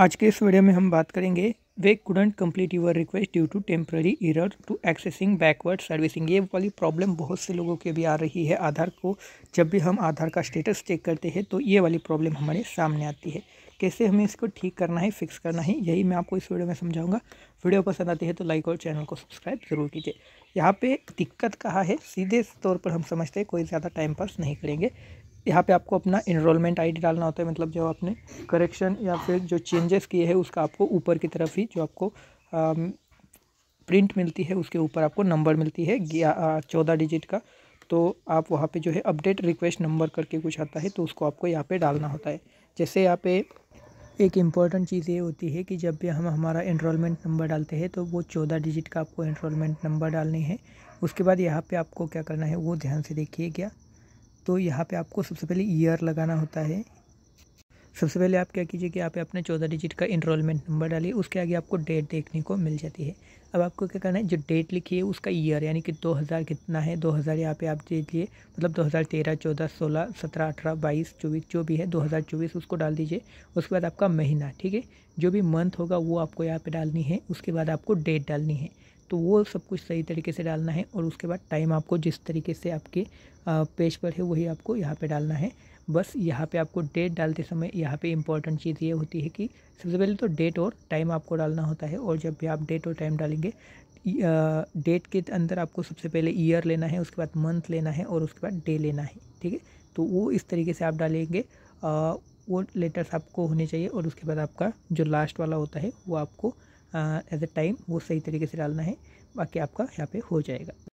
आज के इस वीडियो में हम बात करेंगे we couldn't complete your request due to temporary error to accessing backward servicing ये वाली प्रॉब्लम बहुत से लोगों के भी आ रही है आधार को जब भी हम आधार का स्टेटस चेक करते हैं तो ये वाली प्रॉब्लम हमारे सामने आती है कैसे हमें इसको ठीक करना है फिक्स करना है यही मैं आपको इस वीडियो में समझाऊंगा वीडियो पसंद आती है तो लाइक और चैनल को सब्सक्राइब ज़रूर कीजिए यहाँ पे दिक्कत कहाँ है सीधे तौर पर हम समझते हैं कोई ज़्यादा टाइम पास नहीं करेंगे यहाँ पे आपको अपना इनरोलमेंट आईडी डालना होता है मतलब जो आपने करेक्शन या फिर जो चेंजेस किए हैं उसका आपको ऊपर की तरफ ही जो आपको आ, प्रिंट मिलती है उसके ऊपर आपको नंबर मिलती है चौदह डिजिट का तो आप वहाँ पे जो है अपडेट रिक्वेस्ट नंबर करके कुछ आता है तो उसको आपको यहाँ पे डालना होता है जैसे यहाँ पे एक इम्पॉर्टेंट चीज़ ये होती है कि जब भी हम हमारा इनरोलमेंट नंबर डालते हैं तो वो चौदह डिजिट का आपको इनरोलमेंट नंबर डालनी है उसके बाद यहाँ पे आपको क्या करना है वो ध्यान से देखिए क्या तो यहाँ पे आपको सबसे पहले ईयर लगाना होता है सबसे पहले आप क्या कीजिए कि आप अपने चौदह डिजिट का इनरोलमेंट नंबर डालिए उसके आगे आपको डेट देखने को मिल जाती है अब आपको क्या करना है जो डेट लिखी है उसका ईयर यानी कि 2000 कितना है 2000 हज़ार यहाँ पर आप दे दिए मतलब 2013 14 16 17 18 22 24 जो भी है 2024 उसको डाल दीजिए उसके बाद आपका महीना ठीक है जो भी मंथ होगा वो आपको यहाँ पे डालनी है उसके बाद आपको डेट डालनी है तो वो सब कुछ सही तरीके से डालना है और उसके बाद टाइम आपको जिस तरीके से आपके पेज पर है वही आपको यहाँ पे डालना है बस यहाँ पे आपको डेट डालते समय यहाँ पे इंपॉर्टेंट चीज़ ये होती है कि सबसे पहले तो डेट और टाइम आपको डालना होता है और जब भी आप डेट और टाइम डालेंगे डेट के अंदर आपको सबसे पहले ईयर लेना है उसके बाद मंथ लेना है और उसके बाद डे लेना है ठीक है तो वो इस तरीके से आप डालेंगे वो लेटर्स आपको होने चाहिए और उसके बाद आपका जो लास्ट वाला होता है वो आपको एट द टाइम वो सही तरीके से डालना है बाकी आपका यहाँ पे हो जाएगा